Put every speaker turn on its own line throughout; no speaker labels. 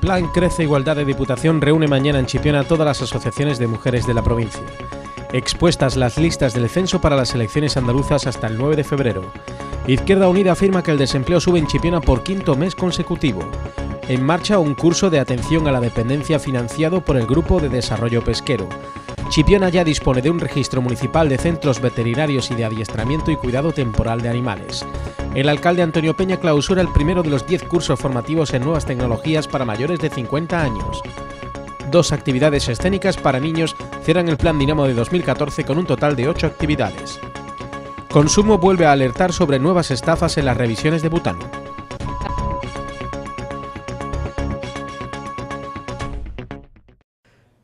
plan Crece Igualdad de Diputación reúne mañana en Chipiona todas las asociaciones de mujeres de la provincia. Expuestas las listas del censo para las elecciones andaluzas hasta el 9 de febrero. Izquierda Unida afirma que el desempleo sube en Chipiona por quinto mes consecutivo. En marcha un curso de atención a la dependencia financiado por el Grupo de Desarrollo Pesquero. Chipiona ya dispone de un registro municipal de centros veterinarios y de adiestramiento y cuidado temporal de animales. El alcalde Antonio Peña clausura el primero de los 10 cursos formativos en nuevas tecnologías para mayores de 50 años. Dos actividades escénicas para niños cierran el Plan Dinamo de 2014 con un total de 8 actividades. Consumo vuelve a alertar sobre nuevas estafas en las revisiones de Butano.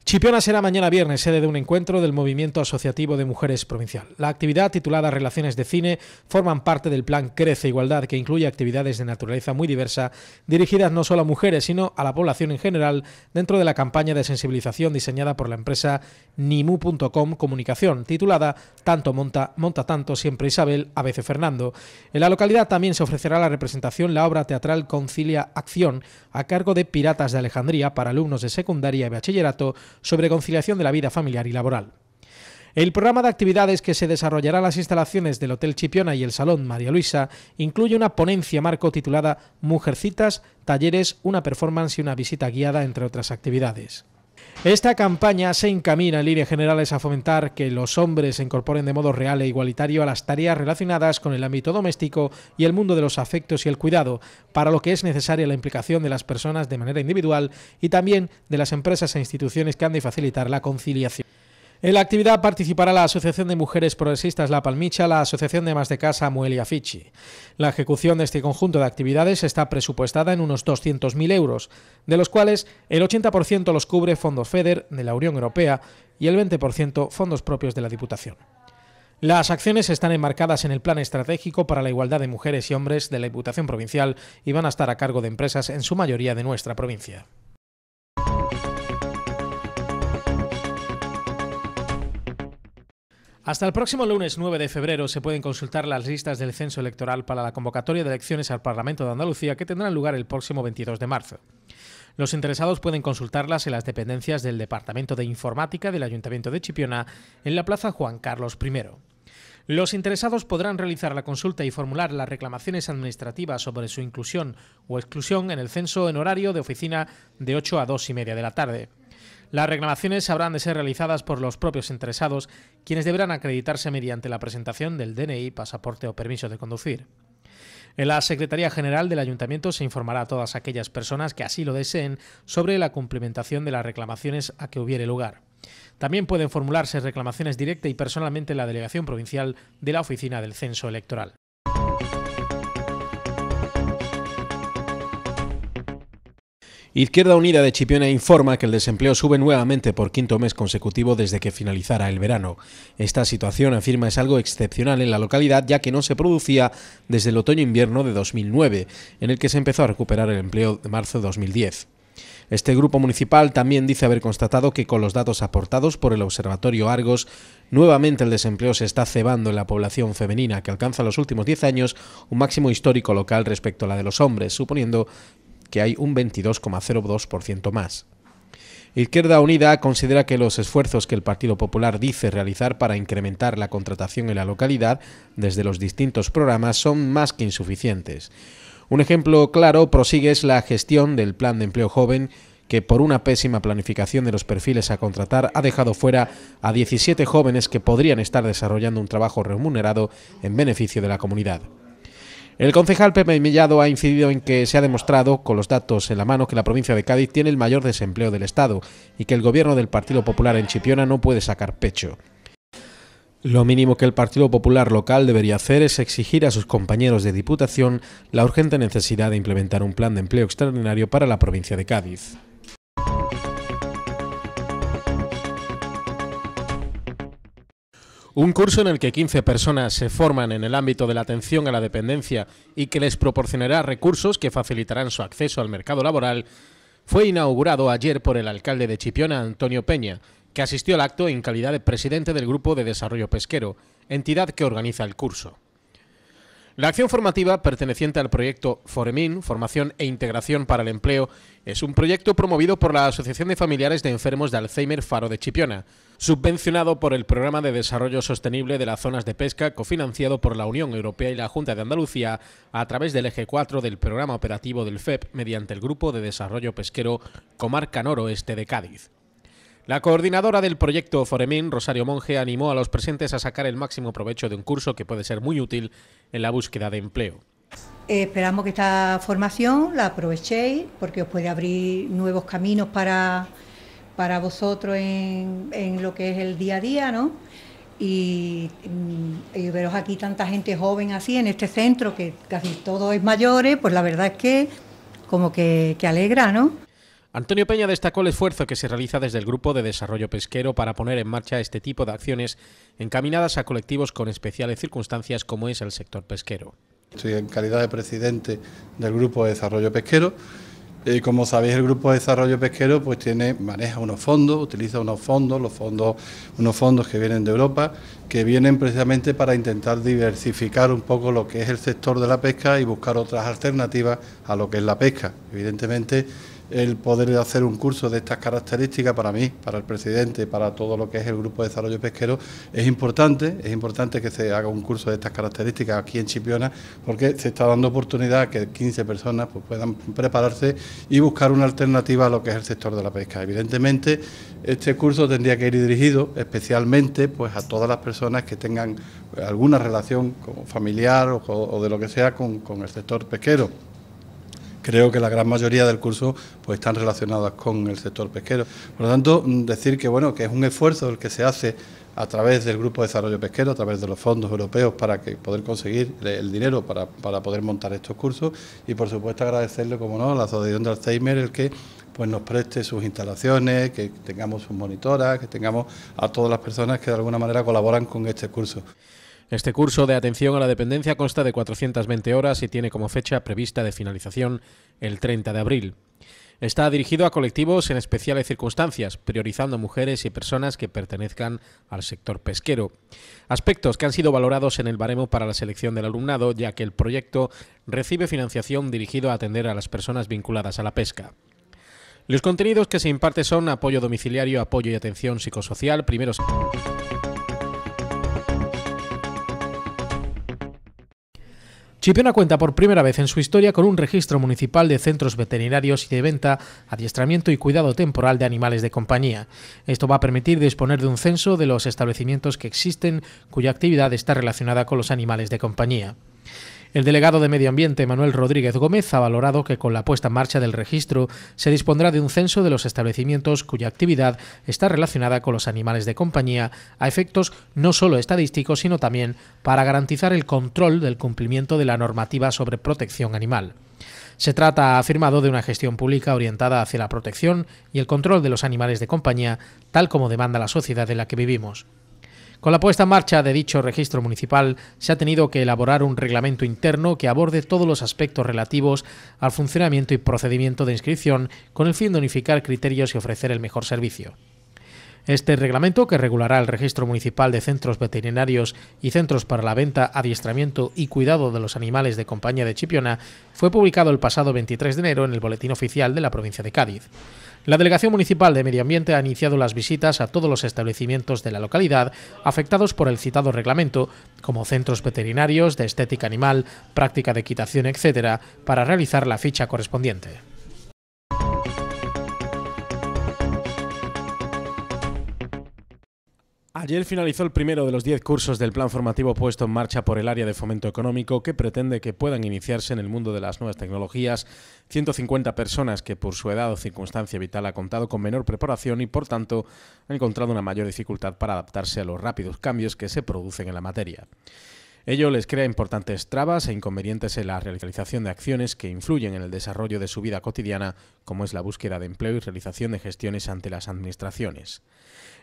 Chipiona será mañana viernes sede de un encuentro del Movimiento Asociativo de Mujeres Provincial. La actividad titulada Relaciones de Cine forman parte del plan Crece Igualdad que incluye actividades de naturaleza muy diversa dirigidas no solo a mujeres sino a la población en general dentro de la campaña de sensibilización diseñada por la empresa nimu.com Comunicación titulada Tanto monta, monta tanto siempre Isabel, a veces Fernando. En la localidad también se ofrecerá la representación la obra teatral Concilia Acción a cargo de Piratas de Alejandría para alumnos de secundaria y bachillerato sobre conciliación de la vida familiar y laboral. El programa de actividades que se desarrollará en las instalaciones del Hotel Chipiona y el Salón María Luisa incluye una ponencia marco titulada Mujercitas, talleres, una performance y una visita guiada, entre otras actividades. Esta campaña se encamina en líneas generales a fomentar que los hombres se incorporen de modo real e igualitario a las tareas relacionadas con el ámbito doméstico y el mundo de los afectos y el cuidado, para lo que es necesaria la implicación de las personas de manera individual y también de las empresas e instituciones que han de facilitar la conciliación. En la actividad participará la Asociación de Mujeres Progresistas La Palmicha, la Asociación de Más de Casa Muelia Fichi. La ejecución de este conjunto de actividades está presupuestada en unos 200.000 euros, de los cuales el 80% los cubre fondos FEDER de la Unión Europea y el 20% fondos propios de la Diputación. Las acciones están enmarcadas en el Plan Estratégico para la Igualdad de Mujeres y Hombres de la Diputación Provincial y van a estar a cargo de empresas en su mayoría de nuestra provincia. Hasta el próximo lunes 9 de febrero se pueden consultar las listas del censo electoral para la convocatoria de elecciones al Parlamento de Andalucía que tendrán lugar el próximo 22 de marzo. Los interesados pueden consultarlas en las dependencias del Departamento de Informática del Ayuntamiento de Chipiona en la Plaza Juan Carlos I. Los interesados podrán realizar la consulta y formular las reclamaciones administrativas sobre su inclusión o exclusión en el censo en horario de oficina de 8 a 2 y media de la tarde. Las reclamaciones habrán de ser realizadas por los propios interesados, quienes deberán acreditarse mediante la presentación del DNI, pasaporte o permiso de conducir. En la Secretaría General del Ayuntamiento se informará a todas aquellas personas que así lo deseen sobre la cumplimentación de las reclamaciones a que hubiere lugar. También pueden formularse reclamaciones directa y personalmente en la Delegación Provincial de la Oficina del Censo Electoral. Izquierda Unida de Chipiona informa que el desempleo sube nuevamente por quinto mes consecutivo desde que finalizara el verano. Esta situación, afirma, es algo excepcional en la localidad ya que no se producía desde el otoño-invierno de 2009, en el que se empezó a recuperar el empleo de marzo de 2010. Este grupo municipal también dice haber constatado que con los datos aportados por el Observatorio Argos, nuevamente el desempleo se está cebando en la población femenina, que alcanza en los últimos 10 años un máximo histórico local respecto a la de los hombres, suponiendo que hay un 22,02% más. Izquierda Unida considera que los esfuerzos que el Partido Popular dice realizar para incrementar la contratación en la localidad desde los distintos programas son más que insuficientes. Un ejemplo claro prosigue es la gestión del Plan de Empleo Joven que por una pésima planificación de los perfiles a contratar ha dejado fuera a 17 jóvenes que podrían estar desarrollando un trabajo remunerado en beneficio de la comunidad. El concejal Pepe Millado ha incidido en que se ha demostrado, con los datos en la mano, que la provincia de Cádiz tiene el mayor desempleo del Estado y que el gobierno del Partido Popular en Chipiona no puede sacar pecho. Lo mínimo que el Partido Popular local debería hacer es exigir a sus compañeros de Diputación la urgente necesidad de implementar un plan de empleo extraordinario para la provincia de Cádiz. Un curso en el que 15 personas se forman en el ámbito de la atención a la dependencia y que les proporcionará recursos que facilitarán su acceso al mercado laboral, fue inaugurado ayer por el alcalde de Chipiona, Antonio Peña, que asistió al acto en calidad de presidente del Grupo de Desarrollo Pesquero, entidad que organiza el curso. La acción formativa, perteneciente al proyecto Foremin, Formación e Integración para el Empleo, es un proyecto promovido por la Asociación de Familiares de Enfermos de Alzheimer Faro de Chipiona, subvencionado por el Programa de Desarrollo Sostenible de las Zonas de Pesca, cofinanciado por la Unión Europea y la Junta de Andalucía a través del eje 4 del Programa Operativo del FEP mediante el Grupo de Desarrollo Pesquero Comarca Noroeste de Cádiz. La coordinadora del proyecto Foremin, Rosario Monge, animó a los presentes a sacar el máximo provecho de un curso que puede ser muy útil en la búsqueda de empleo. Eh, esperamos que esta formación la aprovechéis porque os puede abrir nuevos caminos para, para vosotros en, lo que es el día a día, ¿no? Mm, y, veros aquí tanta gente joven así en este centro que casi todo es mayores, pues la verdad es que como que alegra, ¿no? Antonio Peña destacó el esfuerzo que se realiza desde el Grupo de Desarrollo Pesquero para poner en marcha este tipo de acciones encaminadas a colectivos con especiales circunstancias como es el sector pesquero.
Soy en calidad de presidente del Grupo de Desarrollo Pesquero. ...y como sabéis, el Grupo de Desarrollo Pesquero pues tiene, maneja unos fondos, utiliza unos fondos, los fondos, unos fondos que vienen de Europa, que vienen precisamente para intentar diversificar un poco lo que es el sector de la pesca y buscar otras alternativas a lo que es la pesca. Evidentemente, el poder hacer un curso de estas características para mí, para el presidente, para todo lo que es el Grupo de Desarrollo Pesquero, es importante, es importante que se haga un curso de estas características aquí en Chipiona, porque se está dando oportunidad a que 15 personas pues, puedan prepararse y buscar una alternativa a lo que es el sector de la pesca. Evidentemente, este curso tendría que ir dirigido especialmente pues, a todas las personas que tengan alguna relación familiar o, de lo que sea con, con el sector pesquero creo que la gran mayoría del curso pues están relacionadas con el sector pesquero. Por lo tanto, mm, decir que bueno, que es un esfuerzo el que se hace a través del Grupo de Desarrollo Pesquero, a través de los fondos europeos para que poder conseguir el dinero para, poder montar estos cursos y por supuesto agradecerle, como no, a la Asociación de Alzheimer el que pues nos preste sus instalaciones, que tengamos sus monitoras, que tengamos a todas las personas que de alguna manera colaboran con este curso. Este curso de atención a la dependencia consta de 420 horas y tiene como fecha prevista de
finalización el 30 de abril. Está dirigido a colectivos en especiales circunstancias, priorizando mujeres y personas que pertenezcan al sector pesquero. Aspectos que han sido valorados en el baremo para la selección del alumnado, ya que el proyecto recibe financiación dirigido a atender a las personas vinculadas a la pesca. Los contenidos que se imparten son apoyo domiciliario, apoyo y atención psicosocial, primeros... Chipiona cuenta por primera vez en su historia con un registro municipal de centros veterinarios y de venta, adiestramiento y cuidado temporal de animales de compañía. Esto va a permitir disponer de un censo de los establecimientos que existen cuya actividad está relacionada con los animales de compañía. El delegado de Medio Ambiente, Manuel Rodríguez Gómez, ha valorado que con la puesta en marcha del registro se dispondrá de un censo de los establecimientos cuya actividad está relacionada con los animales de compañía a efectos no solo estadísticos, sino también para garantizar el control del cumplimiento de la normativa sobre protección animal. Se trata, ha afirmado, de una gestión pública orientada hacia la protección y el control de los animales de compañía, tal como demanda la sociedad en la que vivimos. Con la puesta en marcha de dicho registro municipal se ha tenido que elaborar un reglamento interno que aborde todos los aspectos relativos al funcionamiento y procedimiento de inscripción con el fin de unificar criterios y ofrecer el mejor servicio. Este reglamento, que regulará el registro municipal de centros veterinarios y centros para la venta, adiestramiento y cuidado de los animales de compañía de Chipiona, fue publicado el pasado 23 de enero en el Boletín Oficial de la provincia de Cádiz. La Delegación Municipal de Medio Ambiente ha iniciado las visitas a todos los establecimientos de la localidad afectados por el citado reglamento, como centros veterinarios, de estética animal, práctica de equitación, etc., para realizar la ficha correspondiente. Ayer finalizó el primero de los 10 cursos del plan formativo puesto en marcha por el área de fomento económico que pretende que puedan iniciarse en el mundo de las nuevas tecnologías 150 personas que por su edad o circunstancia vital ha contado con menor preparación y por tanto han encontrado una mayor dificultad para adaptarse a los rápidos cambios que se producen en la materia. Ello les crea importantes trabas e inconvenientes en la realización de acciones que influyen en el desarrollo de su vida cotidiana, como es la búsqueda de empleo y realización de gestiones ante las administraciones.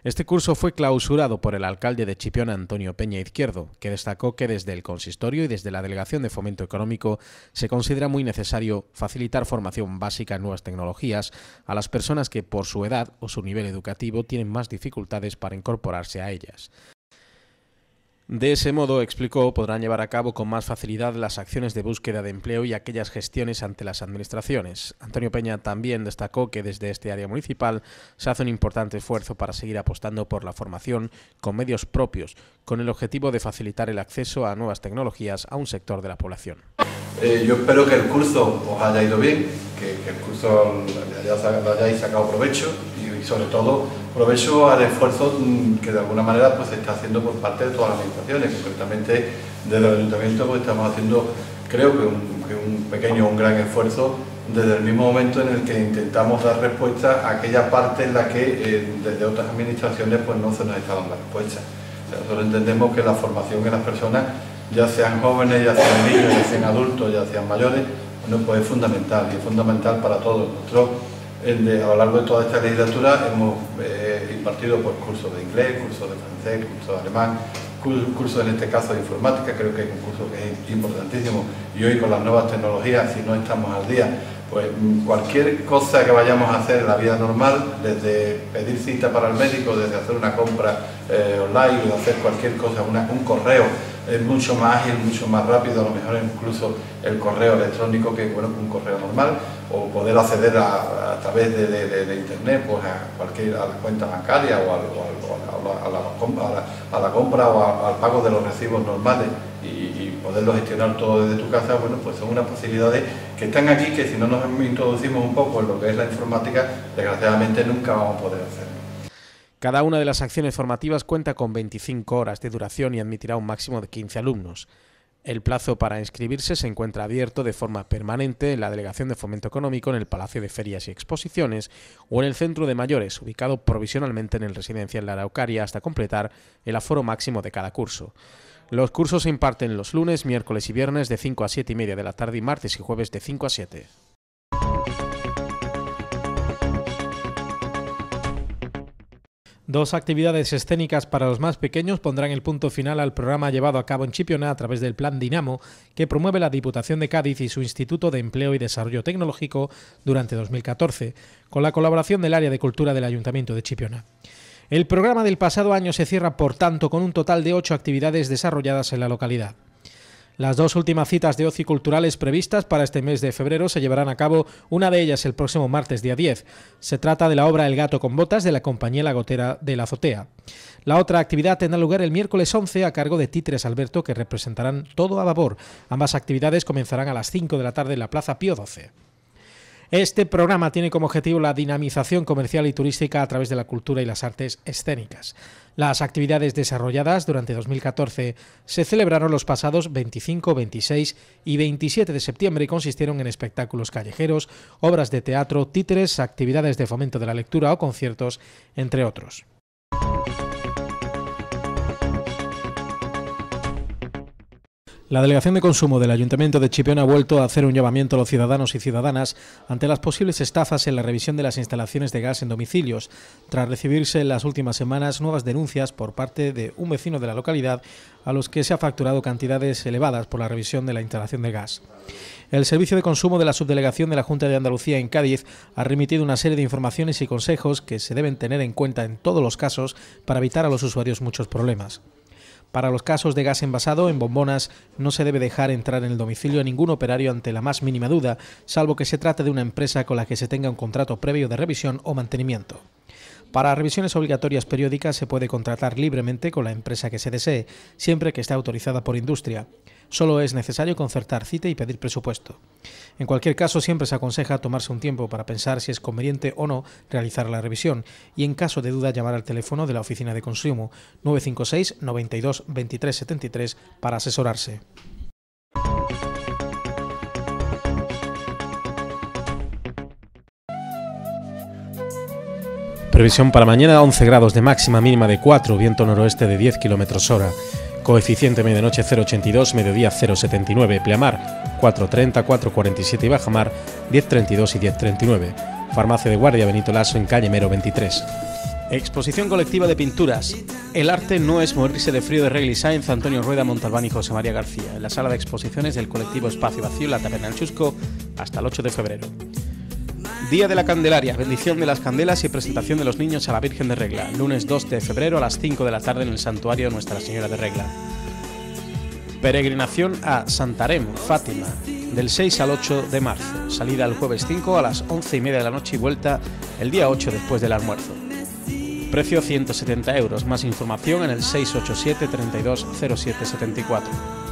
Este curso fue clausurado por el alcalde de Chipión, Antonio Peña Izquierdo, que destacó que desde el consistorio y desde la Delegación de Fomento Económico se considera muy necesario facilitar formación básica en nuevas tecnologías a las personas que por su edad o su nivel educativo tienen más dificultades para incorporarse a ellas. De ese modo, explicó, podrán llevar a cabo con más facilidad las acciones de búsqueda de empleo y aquellas gestiones ante las administraciones. Antonio Peña también destacó que desde este área municipal se hace un importante esfuerzo para seguir apostando por la formación con medios propios, con el objetivo de facilitar el acceso a nuevas tecnologías a un sector de la población.
Eh, yo espero que el curso os haya ido bien, que, que el curso lo hayáis sacado provecho y sobre todo provecho al esfuerzo mm, que de alguna manera pues, se está haciendo por parte de todas las administraciones, concretamente desde el Ayuntamiento pues, estamos haciendo creo que un, pequeño o un gran esfuerzo desde el mismo momento en el que intentamos dar respuesta a aquella parte en la que eh, desde otras administraciones pues, no se nos está dando respuesta. nosotros entendemos que la formación en las personas, ya sean jóvenes, ya sean niños, ya sean adultos, ya sean mayores, bueno, pues es fundamental y es fundamental para todos. Nosotros a lo largo de toda esta legislatura hemos eh, impartido pues, cursos de inglés, cursos de francés, cursos de alemán, cursos en este caso de informática, creo que es un curso que es importantísimo y hoy con las nuevas tecnologías, si no estamos al día, pues cualquier cosa que vayamos a hacer en la vida normal, desde pedir cita para el médico, desde hacer una compra eh, online o hacer cualquier cosa, un correo, es mucho más ágil, mucho más rápido, a lo mejor incluso el correo electrónico que bueno, un correo normal, o poder acceder a, través de, internet pues a cualquier a las cuentas bancarias o, a, la, la, compra o al pago de los recibos normales y, poderlo gestionar todo desde tu casa, bueno, pues son unas posibilidades que están aquí que si no nos introducimos un poco en lo que es la informática, desgraciadamente nunca vamos a poder hacer
Cada una de las acciones formativas cuenta con 25 horas de duración y admitirá un máximo de 15 alumnos. El plazo para inscribirse se encuentra abierto de forma permanente en la Delegación de Fomento Económico, en el Palacio de Ferias y Exposiciones o en el Centro de Mayores, ubicado provisionalmente en el Residencial La Araucaria hasta completar el aforo máximo de cada curso. Los cursos se imparten los lunes, miércoles y viernes de 5 a 7 y media de la tarde y martes y jueves de 5 a 7. Dos actividades escénicas para los más pequeños pondrán el punto final al programa llevado a cabo en Chipiona a través del Plan Dinamo, que promueve la Diputación de Cádiz y su Instituto de Empleo y Desarrollo Tecnológico durante 2014, con la colaboración del Área de Cultura del Ayuntamiento de Chipiona. El programa del pasado año se cierra, por tanto, con un total de ocho actividades desarrolladas en la localidad. Las dos últimas citas de ocio culturales previstas para este mes de febrero se llevarán a cabo, una de ellas el próximo martes día 10. Se trata de la obra El gato con botas de la compañía La Gotera de la Azotea. La otra actividad tendrá lugar el miércoles 11 a cargo de Titres Alberto que representarán todo a vapor. Ambas actividades comenzarán a las 5 de la tarde en la Plaza Pío XII. Este programa tiene como objetivo la dinamización comercial y turística a través de la cultura y las artes escénicas. Las actividades desarrolladas durante 2014 se celebraron los pasados 25, 26 y 27 de septiembre y consistieron en espectáculos callejeros, obras de teatro, títeres, actividades de fomento de la lectura o conciertos, entre otros. La Delegación de Consumo del Ayuntamiento de Chipión ha vuelto a hacer un llamamiento a los ciudadanos y ciudadanas ante las posibles estafas en la revisión de las instalaciones de gas en domicilios, tras recibirse en las últimas semanas nuevas denuncias por parte de un vecino de la localidad a los que se ha facturado cantidades elevadas por la revisión de la instalación de gas. El Servicio de Consumo de la Subdelegación de la Junta de Andalucía en Cádiz ha remitido una serie de informaciones y consejos que se deben tener en cuenta en todos los casos para evitar a los usuarios muchos problemas. Para los casos de gas envasado en bombonas no se debe dejar entrar en el domicilio a ningún operario ante la más mínima duda, salvo que se trate de una empresa con la que se tenga un contrato previo de revisión o mantenimiento. Para revisiones obligatorias periódicas se puede contratar libremente con la empresa que se desee, siempre que esté autorizada por industria. Solo es necesario concertar cita y pedir presupuesto. En cualquier caso, siempre se aconseja tomarse un tiempo para pensar si es conveniente o no realizar la revisión y en caso de duda llamar al teléfono de la Oficina de Consumo 956 92 23 73 para asesorarse. Previsión para mañana 11 grados de máxima mínima de 4, viento noroeste de 10 km hora. Coeficiente medianoche 0,82, mediodía 0,79, pleamar 4,30, 4,47 y bajamar 10,32 y 10,39. Farmacia de Guardia Benito Lasso en calle Mero 23. Exposición colectiva de pinturas. El arte no es morirse de frío de Regli Sainz, Antonio Rueda, Montalbán y José María García. En la sala de exposiciones del colectivo Espacio Vacío La Taberna del Chusco hasta el 8 de febrero. Día de la Candelaria, bendición de las candelas y presentación de los niños a la Virgen de Regla, lunes 2 de febrero a las 5 de la tarde en el santuario Nuestra Señora de Regla. Peregrinación a Santarém, Fátima, del 6 al 8 de marzo, salida el jueves 5 a las 11 y media de la noche y vuelta el día 8 después del almuerzo. Precio 170 euros, más información en el 687 320774.